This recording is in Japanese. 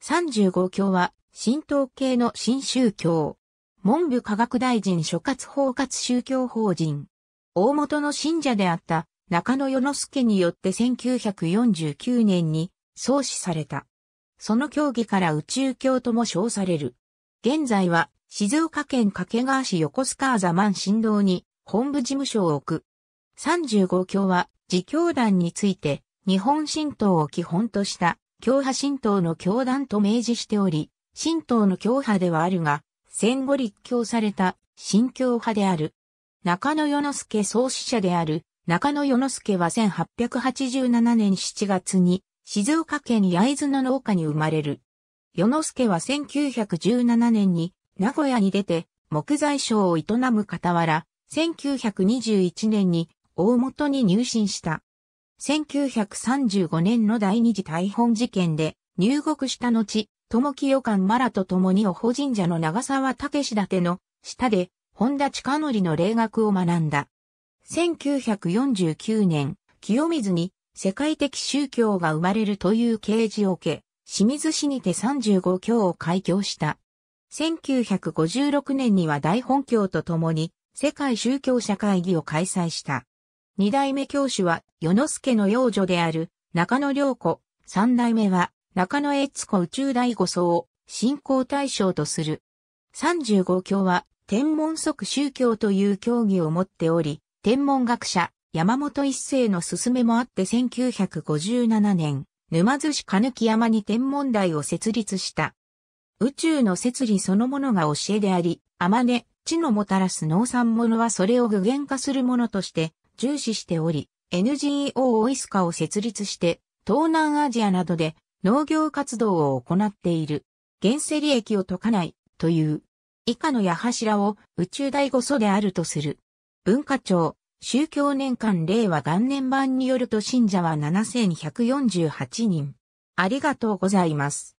35教は、神道系の新宗教。文部科学大臣所轄包括宗教法人。大元の信者であった中野世之助によって1949年に創始された。その教義から宇宙教とも称される。現在は静岡県掛川市横須賀座満神道に本部事務所を置く。35教は自教団について日本神道を基本とした教派神道の教団と明示しており、神道の教派ではあるが、戦後立教された新教派である。中野世之助創始者である中野世之助は1887年7月に静岡県焼津の農家に生まれる。世之助は1917年に名古屋に出て木材商を営む傍ら、1921年に大本に入信した。1935年の第二次大本事件で入国した後、友清館マラと共にお保神社の長沢武志立ての下で本田近則の霊学を学んだ。1949年、清水に世界的宗教が生まれるという啓示を受け、清水市にて35教を開教した。1956年には大本教と共に世界宗教者会議を開催した。二代目教主は、与之助の養女である、中野良子。三代目は、中野悦子宇宙大御僧を、信仰対象とする。三十五教は、天文即宗教という教義を持っており、天文学者、山本一世の勧めもあって1957年、沼津市金木山に天文台を設立した。宇宙の摂理そのものが教えであり、天音、地のもたらす農産物はそれを具現化するものとして、重視しており、NGO オイスカを設立して、東南アジアなどで農業活動を行っている。現世利益を解かない、という。以下の矢柱を宇宙大御素であるとする。文化庁、宗教年間令和元年版によると信者は7148人。ありがとうございます。